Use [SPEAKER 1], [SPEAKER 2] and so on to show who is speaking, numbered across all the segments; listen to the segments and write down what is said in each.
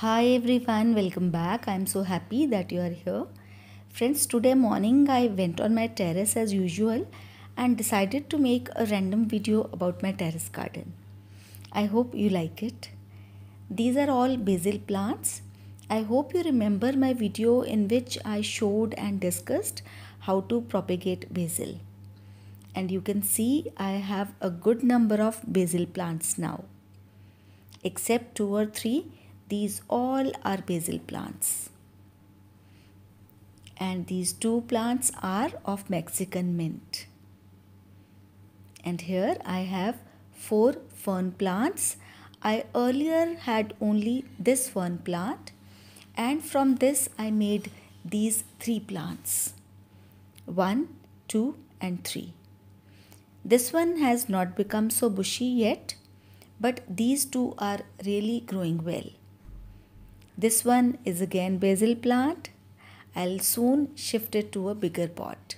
[SPEAKER 1] Hi everyone, welcome back. I am so happy that you are here. Friends, today morning I went on my terrace as usual and decided to make a random video about my terrace garden. I hope you like it. These are all basil plants. I hope you remember my video in which I showed and discussed how to propagate basil. And you can see I have a good number of basil plants now. Except two or three these all are basil plants. And these two plants are of Mexican mint. And here I have four fern plants. I earlier had only this fern plant and from this I made these three plants 1, 2 and 3. This one has not become so bushy yet but these two are really growing well. This one is again basil plant. I'll soon shift it to a bigger pot.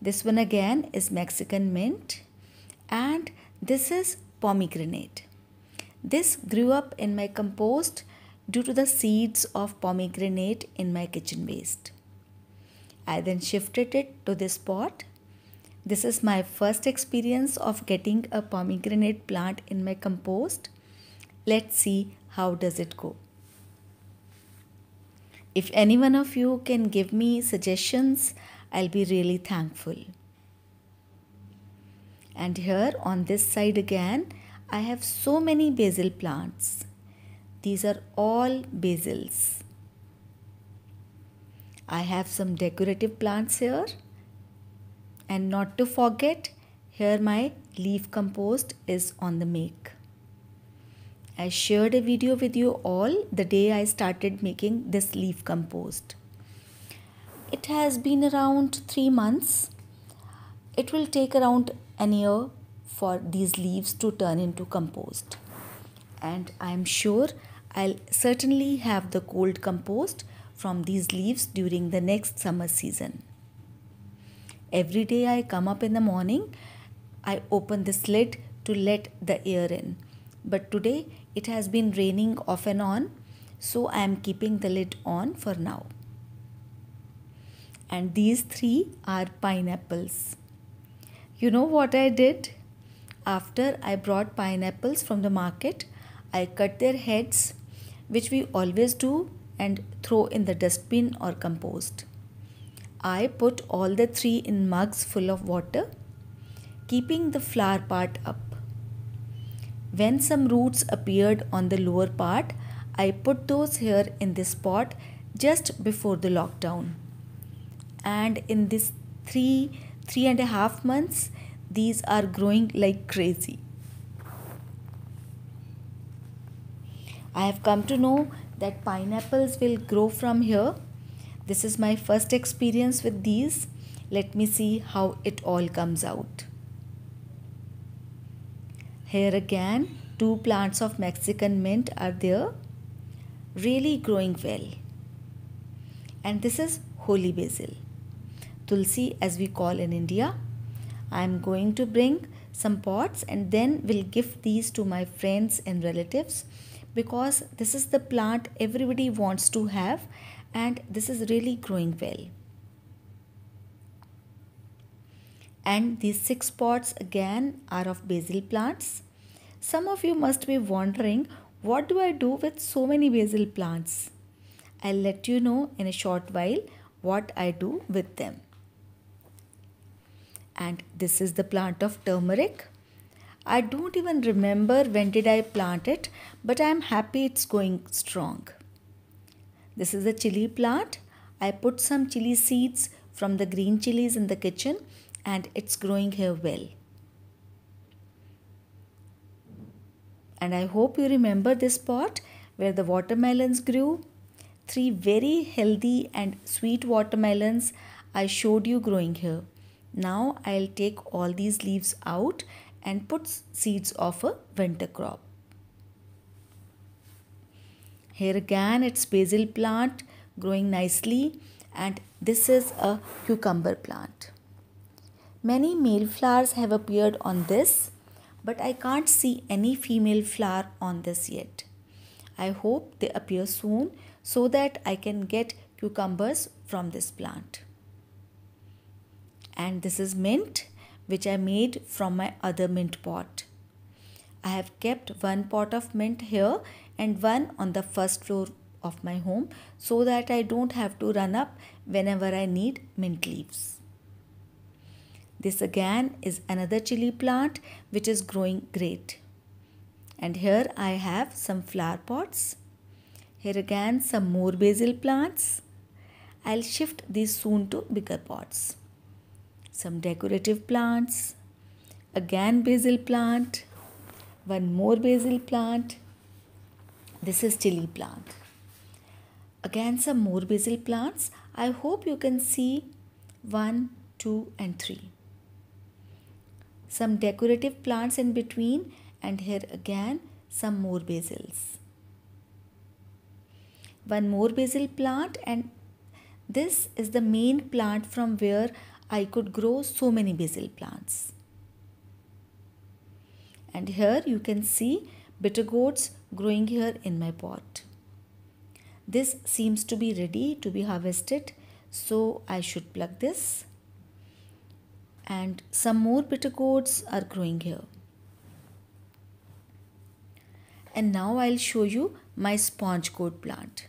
[SPEAKER 1] This one again is Mexican mint and this is pomegranate. This grew up in my compost due to the seeds of pomegranate in my kitchen waste. I then shifted it to this pot. This is my first experience of getting a pomegranate plant in my compost Let's see how does it go. If any one of you can give me suggestions, I'll be really thankful. And here on this side again, I have so many basil plants. These are all basils. I have some decorative plants here. And not to forget, here my leaf compost is on the make. I shared a video with you all the day I started making this leaf compost. It has been around 3 months. It will take around an year for these leaves to turn into compost. And I am sure I'll certainly have the cold compost from these leaves during the next summer season. Every day I come up in the morning, I open this lid to let the air in but today it has been raining off and on so I am keeping the lid on for now. And these three are pineapples. You know what I did? After I brought pineapples from the market, I cut their heads, which we always do, and throw in the dustbin or compost. I put all the three in mugs full of water, keeping the flower part up. When some roots appeared on the lower part, I put those here in this pot just before the lockdown. And in this three, three and a half months, these are growing like crazy. I have come to know that pineapples will grow from here. This is my first experience with these. Let me see how it all comes out. Here again, two plants of Mexican mint are there, really growing well. And this is holy basil, tulsi as we call in India. I am going to bring some pots and then will give these to my friends and relatives because this is the plant everybody wants to have and this is really growing well. and these six pots again are of basil plants. Some of you must be wondering what do I do with so many basil plants? I'll let you know in a short while what I do with them. And this is the plant of turmeric. I don't even remember when did I plant it but I am happy it's going strong. This is a chili plant. I put some chili seeds from the green chilies in the kitchen and it's growing here well. And I hope you remember this pot where the watermelons grew. Three very healthy and sweet watermelons I showed you growing here. Now I'll take all these leaves out and put seeds of a winter crop. Here again it's basil plant growing nicely and this is a cucumber plant. Many male flowers have appeared on this, but I can't see any female flower on this yet. I hope they appear soon so that I can get cucumbers from this plant. And this is mint which I made from my other mint pot. I have kept one pot of mint here and one on the first floor of my home so that I don't have to run up whenever I need mint leaves. This again is another chili plant which is growing great. And here I have some flower pots. Here again some more basil plants. I'll shift these soon to bigger pots. Some decorative plants. Again basil plant. One more basil plant. This is chili plant. Again some more basil plants. I hope you can see 1, 2 and 3 some decorative plants in between and here again some more basils. One more basil plant and this is the main plant from where I could grow so many basil plants. And here you can see bitter gourds growing here in my pot. This seems to be ready to be harvested so I should plug this and some more bitter gourds are growing here. And now I'll show you my sponge gourd plant.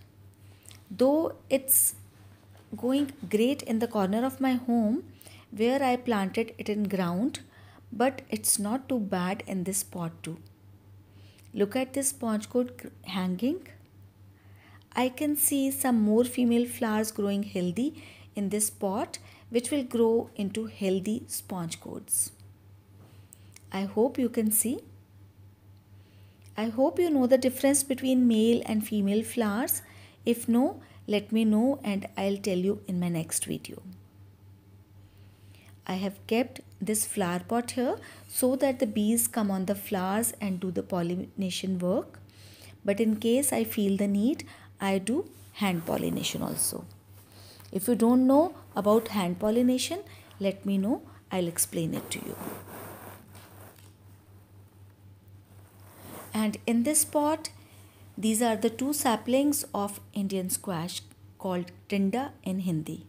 [SPEAKER 1] Though it's going great in the corner of my home where I planted it in ground but it's not too bad in this pot too. Look at this sponge gourd hanging. I can see some more female flowers growing healthy in this pot which will grow into healthy sponge cords. I hope you can see. I hope you know the difference between male and female flowers. If no, let me know and I'll tell you in my next video. I have kept this flower pot here so that the bees come on the flowers and do the pollination work. But in case I feel the need, I do hand pollination also. If you don't know about hand pollination, let me know. I'll explain it to you. And in this pot, these are the two saplings of Indian squash called tinda in Hindi.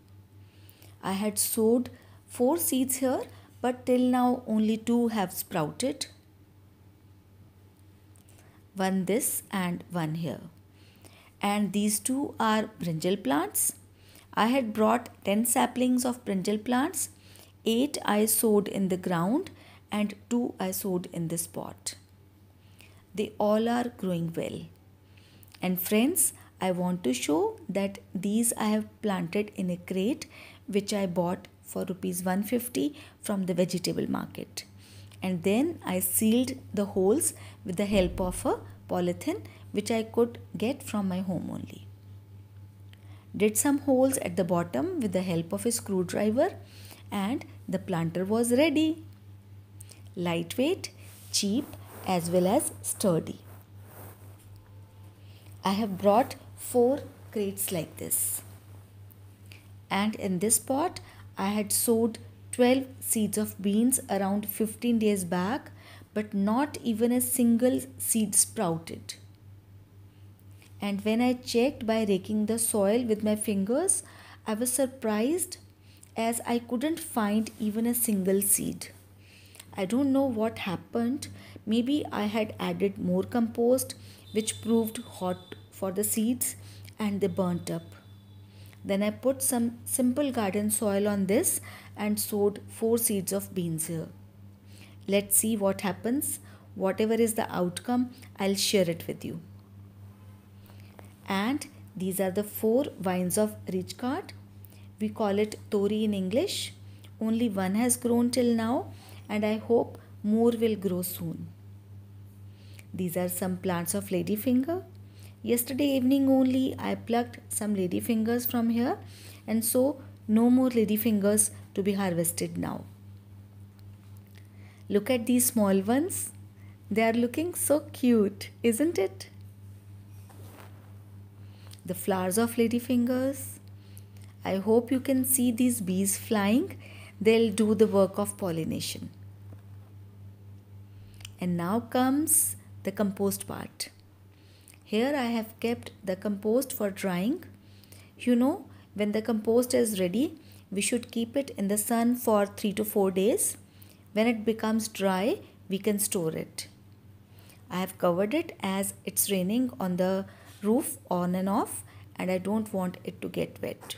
[SPEAKER 1] I had sowed four seeds here, but till now only two have sprouted. One this and one here. And these two are brinjal plants I had brought 10 saplings of brinjal plants, 8 I sowed in the ground and 2 I sowed in this pot. They all are growing well. And friends, I want to show that these I have planted in a crate which I bought for rupees 150 from the vegetable market. And then I sealed the holes with the help of a polythene which I could get from my home only did some holes at the bottom with the help of a screwdriver and the planter was ready. Lightweight, cheap as well as sturdy. I have brought four crates like this. And in this pot, I had sowed 12 seeds of beans around 15 days back, but not even a single seed sprouted. And when I checked by raking the soil with my fingers, I was surprised as I couldn't find even a single seed. I don't know what happened. Maybe I had added more compost, which proved hot for the seeds and they burnt up. Then I put some simple garden soil on this and sowed four seeds of beans here. Let's see what happens. Whatever is the outcome, I'll share it with you and these are the four vines of Ridgecart. We call it Tori in English. Only one has grown till now and I hope more will grow soon. These are some plants of ladyfinger. Yesterday evening only I plucked some ladyfingers from here and so no more ladyfingers to be harvested now. Look at these small ones. They are looking so cute, isn't it? the flowers of ladyfingers. I hope you can see these bees flying. They'll do the work of pollination. And now comes the compost part. Here I have kept the compost for drying. You know, when the compost is ready, we should keep it in the sun for 3 to 4 days. When it becomes dry, we can store it. I have covered it as it's raining on the roof on and off and I don't want it to get wet.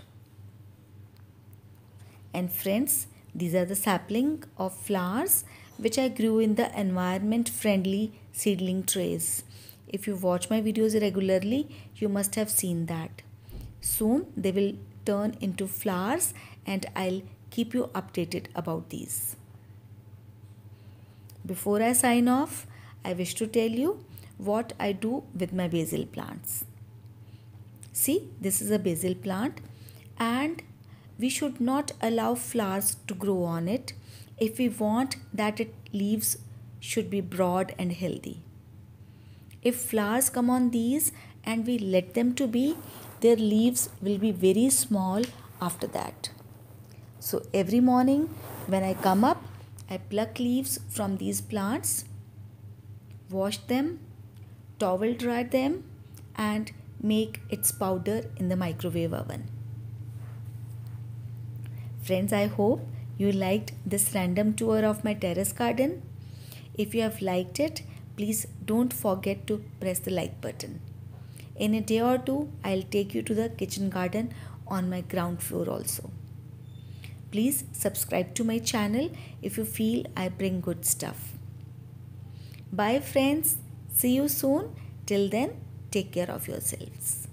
[SPEAKER 1] And friends, these are the sapling of flowers which I grew in the environment friendly seedling trays. If you watch my videos regularly, you must have seen that. Soon they will turn into flowers and I'll keep you updated about these. Before I sign off, I wish to tell you what I do with my basil plants. See, this is a basil plant and we should not allow flowers to grow on it if we want that its leaves should be broad and healthy. If flowers come on these and we let them to be, their leaves will be very small after that. So every morning when I come up, I pluck leaves from these plants, wash them towel dry them and make its powder in the microwave oven. Friends, I hope you liked this random tour of my terrace garden. If you have liked it, please don't forget to press the like button. In a day or two, I'll take you to the kitchen garden on my ground floor also. Please subscribe to my channel if you feel I bring good stuff. Bye friends. See you soon. Till then, take care of yourselves.